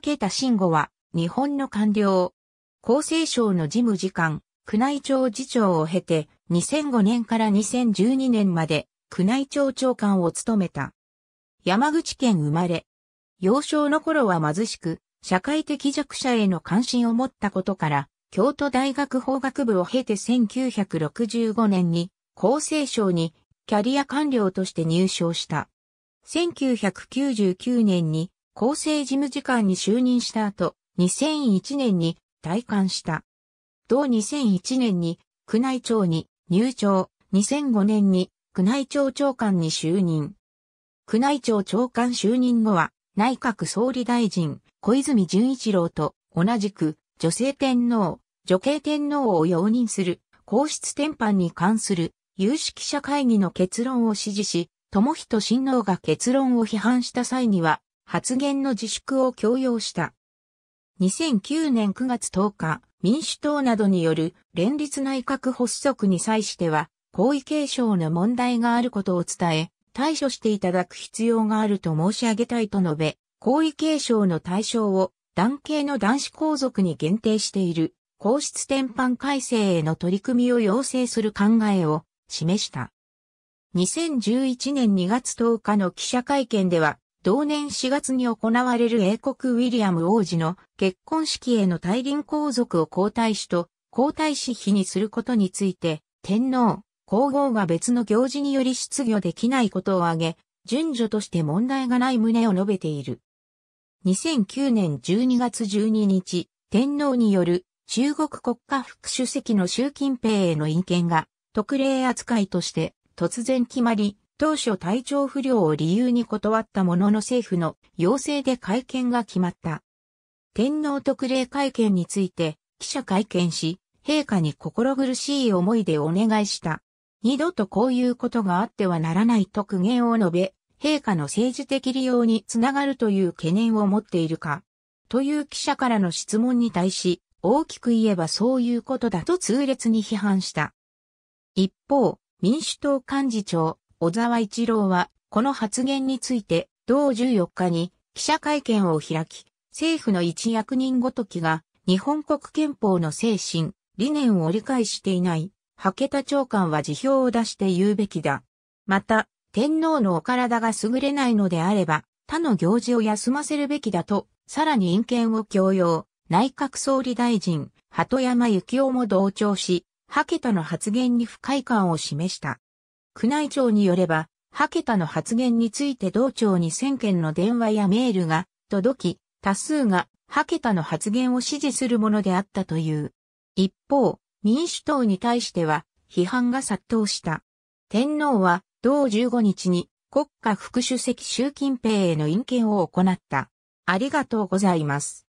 ケタ慎吾は、日本の官僚。厚生省の事務次官、宮内庁次長を経て、2005年から2012年まで、宮内庁長官を務めた。山口県生まれ。幼少の頃は貧しく、社会的弱者への関心を持ったことから、京都大学法学部を経て1965年に、厚生省にキャリア官僚として入省した。1999年に厚生事務次官に就任した後、2001年に退官した。同2001年に宮内庁に入庁、2005年に宮内庁長官に就任。宮内庁長官就任後は内閣総理大臣小泉純一郎と同じく女性天皇、女系天皇を容認する皇室転換に関する有識者会議の結論を支持し、友人親王が結論を批判した際には発言の自粛を強要した。2009年9月10日、民主党などによる連立内閣発足に際しては、皇位継承の問題があることを伝え、対処していただく必要があると申し上げたいと述べ、皇位継承の対象を男系の男子皇族に限定している皇室転搬改正への取り組みを要請する考えを示した。2011年2月10日の記者会見では、同年4月に行われる英国ウィリアム王子の結婚式への大輪皇族を皇太子と皇太子妃にすることについて、天皇、皇后が別の行事により出御できないことを挙げ、順序として問題がない旨を述べている。2009年12月12日、天皇による中国国家副主席の習近平への意見が特例扱いとして突然決まり、当初体調不良を理由に断ったものの政府の要請で会見が決まった。天皇特例会見について記者会見し、陛下に心苦しい思いでお願いした。二度とこういうことがあってはならないと苦言を述べ、陛下の政治的利用につながるという懸念を持っているか、という記者からの質問に対し、大きく言えばそういうことだと痛烈に批判した。一方、民主党幹事長、小沢一郎は、この発言について、同14日に記者会見を開き、政府の一役人ごときが、日本国憲法の精神、理念を理解していない、ハケタ長官は辞表を出して言うべきだ。また、天皇のお体が優れないのであれば、他の行事を休ませるべきだと、さらに陰権を強要、内閣総理大臣、鳩山幸夫も同調し、ハケタの発言に不快感を示した。宮内庁によれば、ハケタの発言について同庁に1000件の電話やメールが届き、多数がハケタの発言を支持するものであったという。一方、民主党に対しては批判が殺到した。天皇は同15日に国家副主席習近平への引見を行った。ありがとうございます。